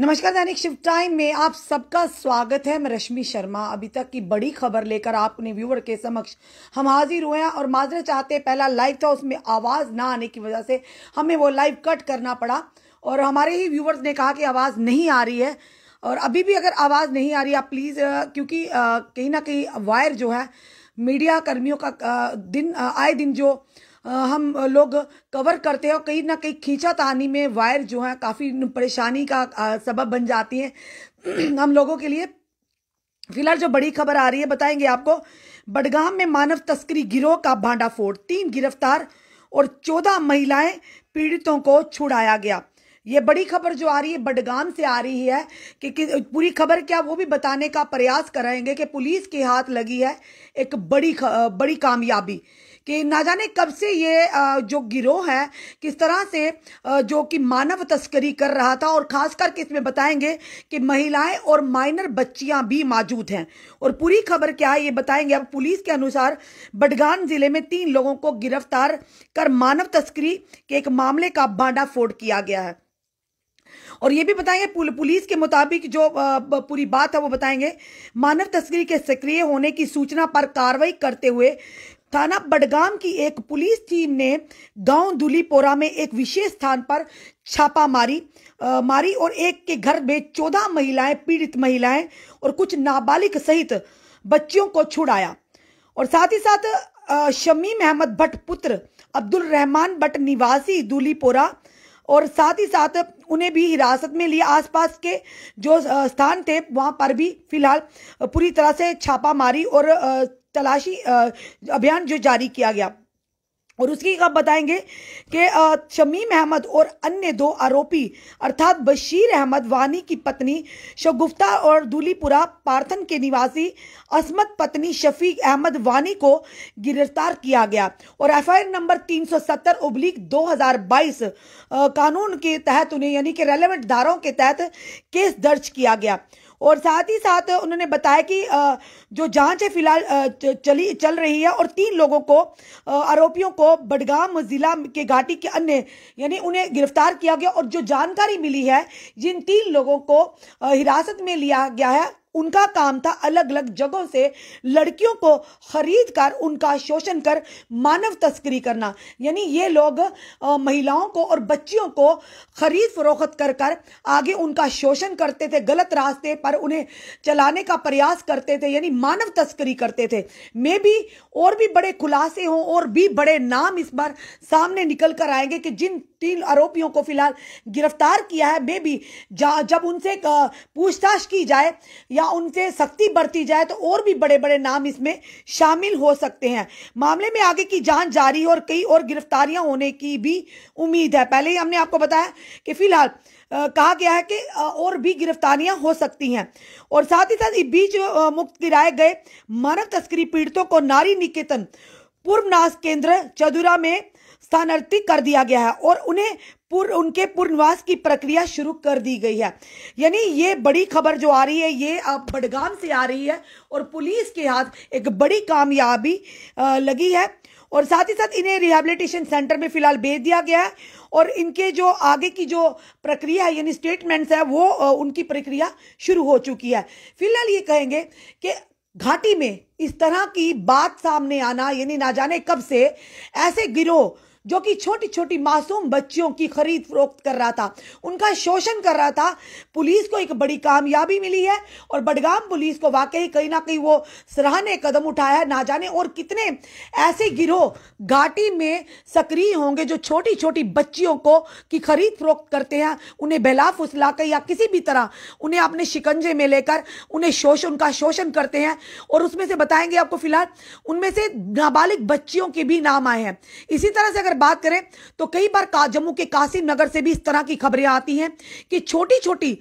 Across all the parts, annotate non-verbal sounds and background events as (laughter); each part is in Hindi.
नमस्कार दैनिक शिव टाइम में आप सबका स्वागत है मैं रश्मि शर्मा अभी तक की बड़ी खबर लेकर आप अपने व्यूवर के समक्ष हम हाजिर हुए हैं और माजरा चाहते पहला लाइव था उसमें आवाज़ ना आने की वजह से हमें वो लाइव कट करना पड़ा और हमारे ही व्यूवर्स ने कहा कि आवाज़ नहीं आ रही है और अभी भी अगर आवाज़ नहीं आ रही आप प्लीज़ क्योंकि कहीं ना कहीं वायर जो है मीडिया कर्मियों का दिन आए दिन जो हम लोग कवर करते हैं और कहीं ना कहीं खींचा तानी में वायर जो है काफ़ी परेशानी का सबब बन जाती हैं (clears throat) हम लोगों के लिए फिलहाल जो बड़ी खबर आ रही है बताएंगे आपको बडगाम में मानव तस्करी गिरोह का भांडाफोड़ तीन गिरफ्तार और चौदह महिलाएं पीड़ितों को छुड़ाया गया ये बड़ी खबर जो आ रही है बडगाम से आ रही है कि, कि पूरी खबर क्या वो भी बताने का प्रयास करेंगे कि पुलिस के हाथ लगी है एक बड़ी बड़ी कामयाबी कि ना जाने कब से ये जो गिरोह है किस तरह से जो कि मानव तस्करी कर रहा था और खास करके इसमें बताएंगे कि महिलाएं और माइनर बच्चियां भी मौजूद हैं और पूरी खबर क्या है ये बताएंगे अब पुलिस के अनुसार बडगान जिले में तीन लोगों को गिरफ्तार कर मानव तस्करी के एक मामले का भांडाफोड़ किया गया है और ये भी बताएंगे पुलिस के मुताबिक जो पूरी बात है वो बताएंगे मानव तस्करी के सक्रिय होने की सूचना पर कार्रवाई करते हुए थाना बडगाम की एक पुलिस टीम ने गांव दुलीपोरा में एक विशेष स्थान पर छापा मारी आ, मारी और एक के घर में चौदह महिलाएं पीड़ित महिलाएं और कुछ नाबालिग सहित बच्चियों को छुड़ाया और साथ ही साथ शमीम अहमद भट्ट पुत्र अब्दुल रहमान भट्ट निवासी दुलीपोरा और साथ ही साथ उन्हें भी हिरासत में लिया आसपास के जो स्थान थे वहां पर भी फिलहाल पूरी तरह से छापा मारी और तलाशी अभियान जो जारी किया गया और उसकी आप बताएंगे कि शमीम अहमद और अन्य दो आरोपी अर्थात बशीर अहमद वानी की पत्नी शगुफ्ता और दूलीपुरा पार्थन के निवासी असमत पत्नी शफीक अहमद वानी को गिरफ्तार किया गया और एफआईआर नंबर 370 सौ सत्तर उब्लिक दो कानून के तहत उन्हें यानी कि रेलेवेंट धाराओं के तहत केस दर्ज किया गया और साथ ही साथ उन्होंने बताया कि जो जांच है फिलहाल चली चल रही है और तीन लोगों को आरोपियों को बडगाम जिला के घाटी के अन्य यानी उन्हें गिरफ्तार किया गया और जो जानकारी मिली है जिन तीन लोगों को हिरासत में लिया गया है उनका काम था अलग अलग जगहों से लड़कियों को खरीद कर उनका शोषण कर मानव तस्करी करना यानी ये लोग महिलाओं को और बच्चियों को खरीद फरोख्त कर कर आगे उनका शोषण करते थे गलत रास्ते पर उन्हें चलाने का प्रयास करते थे यानी मानव तस्करी करते थे मे भी और भी बड़े खुलासे हों और भी बड़े नाम इस बार सामने निकल कर आएंगे कि जिन तीन आरोपियों को फिलहाल गिरफ्तार किया है बेबी जब उनसे पूछताछ की जाए या उनसे सख्ती बरती जाए तो और भी बड़े बड़े नाम इसमें शामिल हो सकते हैं मामले में आगे की जांच जारी और कई और गिरफ्तारियां होने की भी उम्मीद है पहले ही हमने आपको बताया कि फिलहाल कहा गया है कि और भी गिरफ्तारियां हो सकती हैं और साथ ही साथ इस बीच मुक्त गिराए गए मानव तस्करी पीड़ितों को नारी निकेतन पूर्व नाश केंद्र चदुरा में स्थानांतरित कर दिया गया है और उन्हें पूर्व उनके पुनर्वास की प्रक्रिया शुरू कर दी गई है यानी ये बड़ी खबर जो आ रही है ये अब बडगाम से आ रही है और पुलिस के हाथ एक बड़ी कामयाबी लगी है और साथ ही साथ इन्हें रिहेबिलिटेशन सेंटर में फिलहाल भेज दिया गया है और इनके जो आगे की जो प्रक्रिया है यानी स्टेटमेंट्स है वो उनकी प्रक्रिया शुरू हो चुकी है फिलहाल ये कहेंगे कि घाटी में इस तरह की बात सामने आना यानी ना जाने कब से ऐसे गिरोह जो कि छोटी छोटी मासूम बच्चियों की खरीद फरोख्त कर रहा था उनका शोषण कर रहा था पुलिस को एक बड़ी कामयाबी मिली है और बडगाम पुलिस को वाकई कहीं ना कहीं वो सराहने कदम उठाया ना जाने और कितने ऐसे गिरोह घाटी में सक्रिय होंगे जो छोटी छोटी बच्चियों को की खरीद फरोख्त करते हैं उन्हें बेला फुसला कर या किसी भी तरह उन्हें अपने शिकंजे में लेकर उन्हें शोषण उनका शोषण करते हैं और उसमें से बताएंगे आपको फिलहाल उनमें से नाबालिग बच्चियों के भी नाम आए हैं इसी तरह से अगर बात करें तो कई बार जम्मू के कासिम नगर से भी इस तरह की खबरें आती हैं कि छोटी छोटी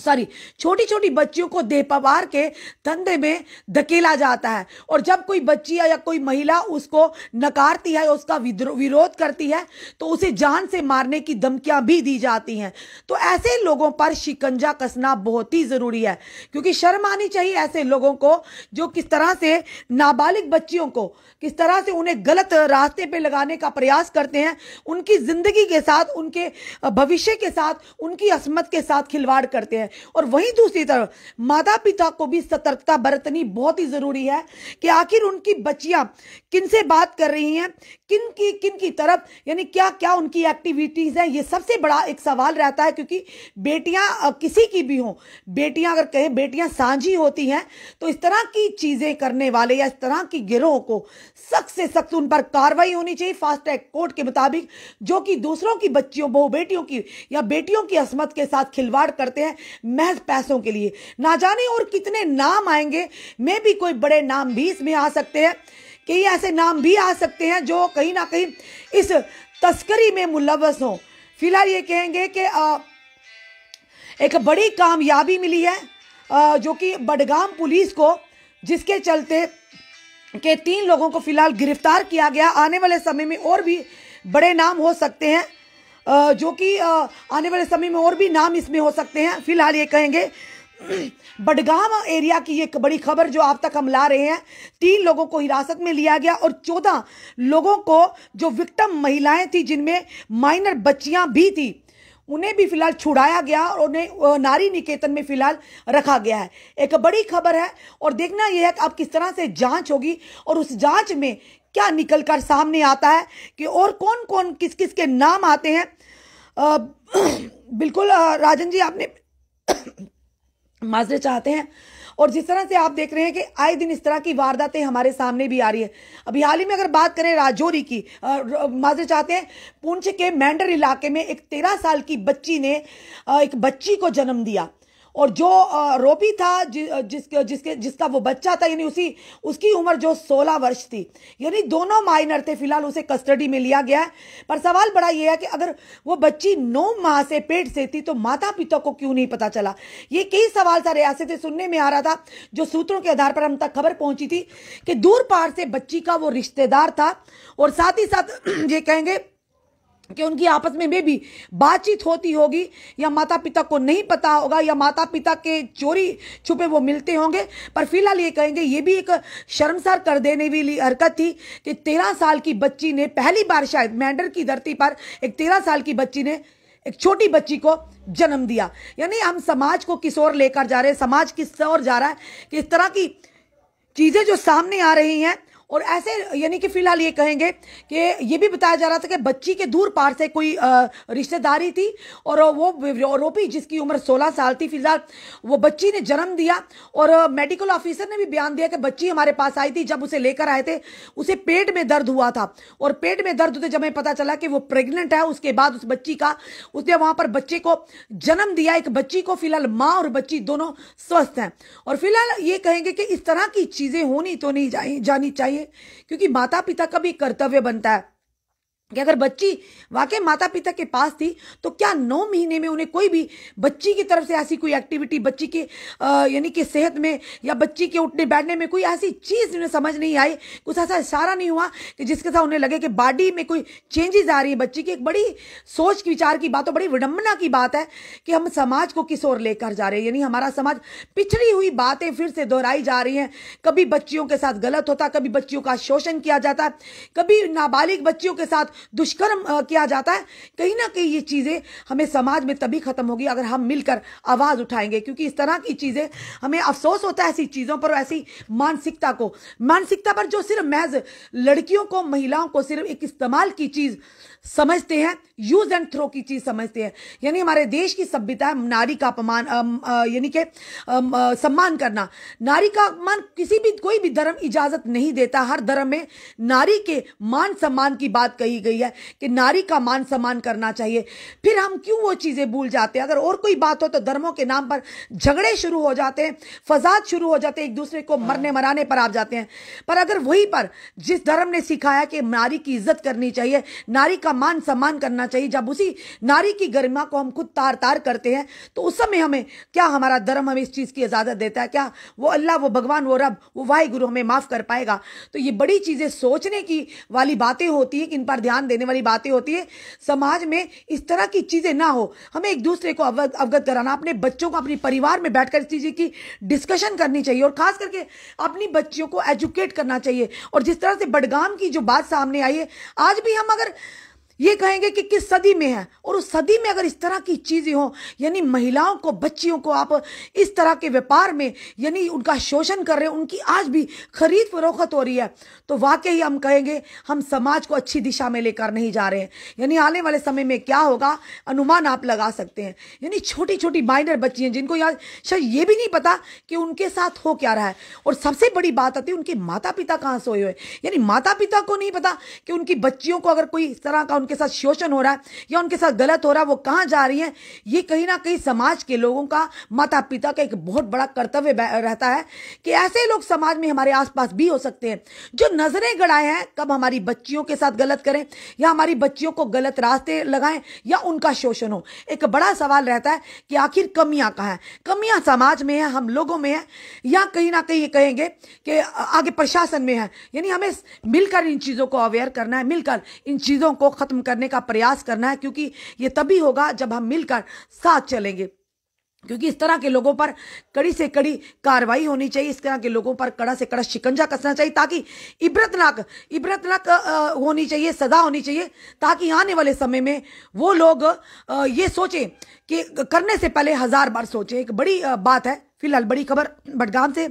सॉरी छोटी छोटी बच्चियों को देपवार के धंधे में धकेला जाता है और जब कोई बच्ची या कोई महिला उसको नकारती है उसका विरोध करती है तो उसे जान से मारने की धमकियां भी दी जाती हैं तो ऐसे लोगों पर शिकंजा कसना बहुत ही ज़रूरी है क्योंकि शर्म आनी चाहिए ऐसे लोगों को जो किस तरह से नाबालिग बच्चियों को किस तरह से उन्हें गलत रास्ते पर लगाने का प्रयास करते हैं उनकी ज़िंदगी के साथ उनके भविष्य के साथ उनकी असमत के साथ खिलवाड़ करते हैं है और वहीं दूसरी तरफ माता पिता को भी सतर्कता बरतनी बहुत ही जरूरी है कि आखिर उनकी बच्चियां किन से बात कर रही हैं किन की किन की तरफ यानी क्या क्या उनकी एक्टिविटीज़ हैं ये सबसे बड़ा एक सवाल रहता है क्योंकि बेटियां किसी की भी हों बेटियां अगर कहें बेटियां साझी होती हैं तो इस तरह की चीज़ें करने वाले या इस तरह की गिरोह को सख्त से सख्त उन पर कार्रवाई होनी चाहिए फास्ट ट्रैक कोर्ट के मुताबिक जो कि दूसरों की बच्चियों बहु बेटियों की या बेटियों की असमत के साथ खिलवाड़ करते हैं महज पैसों के लिए ना जाने और कितने नाम आएंगे मे भी कोई बड़े नाम भी इसमें आ सकते हैं कई ऐसे नाम भी आ सकते हैं जो कहीं ना कहीं इस तस्करी में मुलवस हो फिलहाल ये कहेंगे कि एक बड़ी कामयाबी मिली है जो कि बडगाम पुलिस को जिसके चलते के तीन लोगों को फिलहाल गिरफ्तार किया गया आने वाले समय में और भी बड़े नाम हो सकते हैं जो कि आने वाले समय में और भी नाम इसमें हो सकते हैं फिलहाल ये कहेंगे बडगाम एरिया की एक बड़ी खबर जो आप तक हम ला रहे हैं तीन लोगों को हिरासत में लिया गया और चौदह लोगों को जो विक्टम महिलाएं थी जिनमें माइनर बच्चियां भी थी उन्हें भी फिलहाल छुड़ाया गया और उन्हें नारी निकेतन में फिलहाल रखा गया है एक बड़ी खबर है और देखना यह है कि अब किस तरह से जांच होगी और उस जांच में क्या निकल कर सामने आता है कि और कौन कौन किस किस के नाम आते हैं आ, (clears throat) बिल्कुल राजन जी आपने (clears throat) माजरे चाहते हैं और जिस तरह से आप देख रहे हैं कि आए दिन इस तरह की वारदातें हमारे सामने भी आ रही है अभी हाल ही में अगर बात करें राजौरी की माजर चाहते हैं पूंछ के मैंडर इलाके में एक तेरह साल की बच्ची ने एक बच्ची को जन्म दिया और जो रोबी था जि, जिस जिसके जिसका वो बच्चा था यानी उसी उसकी उम्र जो 16 वर्ष थी यानी दोनों माइनर थे फिलहाल उसे कस्टडी में लिया गया है पर सवाल बड़ा यह है कि अगर वो बच्ची नौ माह से पेट से थी तो माता पिता को क्यों नहीं पता चला ये कई सवाल सारे ऐसे थे सुनने में आ रहा था जो सूत्रों के आधार पर हम तक खबर पहुंची थी कि दूर पार से बच्ची का वो रिश्तेदार था और साथ ही साथ (clears throat) ये कहेंगे कि उनकी आपस में में भी बातचीत होती होगी या माता पिता को नहीं पता होगा या माता पिता के चोरी छुपे वो मिलते होंगे पर फिलहाल ये कहेंगे ये भी एक शर्मसार कर देने वाली हरकत थी कि तेरह साल की बच्ची ने पहली बार शायद मैंडर की धरती पर एक तेरह साल की बच्ची ने एक छोटी बच्ची को जन्म दिया यानी हम समाज को किस ओर लेकर जा रहे हैं समाज किस ओर जा रहा है कि इस तरह की चीज़ें जो सामने आ रही हैं और ऐसे यानी कि फिलहाल ये कहेंगे कि ये भी बताया जा रहा था कि बच्ची के दूर पार से कोई रिश्तेदारी थी और वो आरोपी जिसकी उम्र 16 साल थी फिलहाल वो बच्ची ने जन्म दिया और मेडिकल ऑफिसर ने भी बयान दिया कि बच्ची हमारे पास आई थी जब उसे लेकर आए थे उसे पेट में दर्द हुआ था और पेट में दर्द होते जब हमें पता चला कि वो प्रेगनेंट है उसके बाद उस बच्ची का उसने वहां पर बच्चे को जन्म दिया एक बच्ची को फिलहाल माँ और बच्ची दोनों स्वस्थ हैं और फिलहाल ये कहेंगे कि इस तरह की चीजें होनी तो नहीं जानी चाहिए चाहिए क्योंकि माता पिता का भी कर्तव्य बनता है कि अगर बच्ची वाकई माता पिता के पास थी तो क्या नौ महीने में उन्हें कोई भी बच्ची की तरफ से ऐसी कोई एक्टिविटी बच्ची के यानी कि सेहत में या बच्ची के उठने बैठने में कोई ऐसी चीज़ उन्हें समझ नहीं आई कुछ ऐसा इशारा नहीं हुआ कि जिसके साथ उन्हें लगे कि बॉडी में कोई चेंजेस आ रही है बच्ची की एक बड़ी सोच की विचार की बात और बड़ी विडम्बना की बात है कि हम समाज को किस ओर लेकर जा रहे हैं यानी हमारा समाज पिछड़ी हुई बातें फिर से दोहराई जा रही हैं कभी बच्चियों के साथ गलत होता कभी बच्चियों का शोषण किया जाता कभी नाबालिग बच्चियों के साथ दुष्कर्म किया जाता है कहीं ना कहीं ये चीज़ें हमें समाज में तभी ख़त्म होगी अगर हम मिलकर आवाज़ उठाएंगे क्योंकि इस तरह की चीज़ें हमें अफसोस होता है ऐसी चीज़ों पर ऐसी मानसिकता को मानसिकता पर जो सिर्फ महज लड़कियों को महिलाओं को सिर्फ एक इस्तेमाल की चीज़ समझते हैं यूज एंड थ्रो की चीज़ समझते हैं यानी हमारे देश की सभ्यता नारी का अपमान यानी कि सम्मान करना नारी का अपमान किसी भी कोई भी धर्म इजाज़त नहीं देता हर धर्म में नारी के मान सम्मान की बात कही गई है कि नारी का मान सम्मान करना चाहिए फिर हम क्यों वो चीज़ें भूल जाते हैं अगर और कोई बात हो तो धर्मों के नाम पर झगड़े शुरू हो जाते हैं फजाद शुरू हो जाते हैं एक दूसरे को मरने हाँ। मराने पर आप जाते हैं पर अगर वहीं पर जिस धर्म ने सिखाया कि नारी की इज्जत करनी चाहिए नारी का मान सम्मान करना चाहिए जब उसी नारी की गरिमा को हम खुद तार तार करते हैं तो उस समय हमें क्या हमारा धर्म हमें इस चीज़ की इजाज़त देता है क्या वो अल्लाह वो भगवान वो रब वो वाहे गुरु हमें माफ़ कर पाएगा तो ये बड़ी चीज़ें सोचने की वाली बातें होती हैं कि इन पर ध्यान ध्यान देने वाली बातें होती है समाज में इस तरह की चीज़ें ना हो हमें एक दूसरे को अवगत कराना अपने बच्चों को अपने परिवार में बैठकर इस चीजें की डिस्कशन करनी चाहिए और खास करके अपनी बच्चियों को एजुकेट करना चाहिए और जिस तरह से बडगाम की जो बात सामने आई है आज भी हम अगर ये कहेंगे कि किस सदी में है और उस सदी में अगर इस तरह की चीज़ें हो यानी महिलाओं को बच्चियों को आप इस तरह के व्यापार में यानी उनका शोषण कर रहे हैं उनकी आज भी खरीद फरोख्त हो रही है तो वाकई हम कहेंगे हम समाज को अच्छी दिशा में लेकर नहीं जा रहे हैं यानी आने वाले समय में क्या होगा अनुमान आप लगा सकते हैं यानी छोटी छोटी माइनर बच्ची हैं जिनको यार शायद ये भी नहीं पता कि उनके साथ हो क्या रहा है और सबसे बड़ी बात आती है उनके माता पिता कहाँ सोए हुए यानी माता पिता को नहीं पता कि उनकी बच्चियों को अगर कोई इस तरह का उनके साथ शोषण हो रहा है या उनके साथ गलत हो रहा है वो कहाँ जा रही है ये कहीं ना कहीं समाज के लोगों का माता पिता का एक बहुत बड़ा कर्तव्य रहता है कि ऐसे लोग समाज में हमारे आसपास भी हो सकते हैं जो नजरें गड़ाए हैं कब हमारी बच्चियों के साथ गलत करें या हमारी बच्चियों को गलत रास्ते लगाएं या उनका शोषण हो एक बड़ा सवाल रहता है कि आखिर कमियां कहाँ हैं कमियां समाज में है हम लोगों में है या कहीं ना कहीं कहेंगे कि आगे प्रशासन में है यानी हमें मिलकर इन चीज़ों को अवेयर करना है मिलकर इन चीज़ों को खत्म खत्म करने का प्रयास करना है क्योंकि ये तभी होगा जब हम मिलकर साथ चलेंगे क्योंकि इस तरह के लोगों पर कड़ी से कड़ी कार्रवाई होनी चाहिए इस तरह के लोगों पर कड़ा से कड़ा शिकंजा कसना चाहिए ताकि इबरतनाक इबरतनाक होनी चाहिए सजा होनी चाहिए ताकि आने वाले समय में वो लोग ये सोचें कि करने से पहले हजार बार सोचें एक बड़ी बात है फिलहाल बड़ी खबर बडगाम से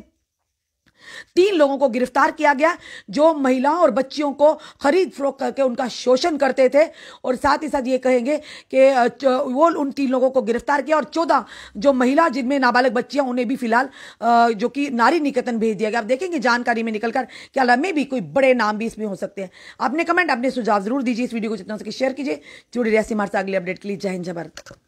तीन लोगों को गिरफ्तार किया गया जो महिलाओं और बच्चियों को खरीद फरोख करके उनका शोषण करते थे और साथ ही साथ ये कहेंगे कि वो उन तीन लोगों को गिरफ्तार किया और चौदह जो महिला जिनमें नाबालिग बच्चियां उन्हें भी फिलहाल जो कि नारी निकेतन भेज दिया गया आप देखेंगे जानकारी में निकल कर क्या लम्हे भी कोई बड़े नाम भी इसमें हो सकते हैं अपने कमेंट अपने सुझाव जरूर दीजिए इस वीडियो को जितना सके शेयर कीजिए जुड़ी रहिए हमारे अगले अपडेट के लिए जय हिंद जय भारत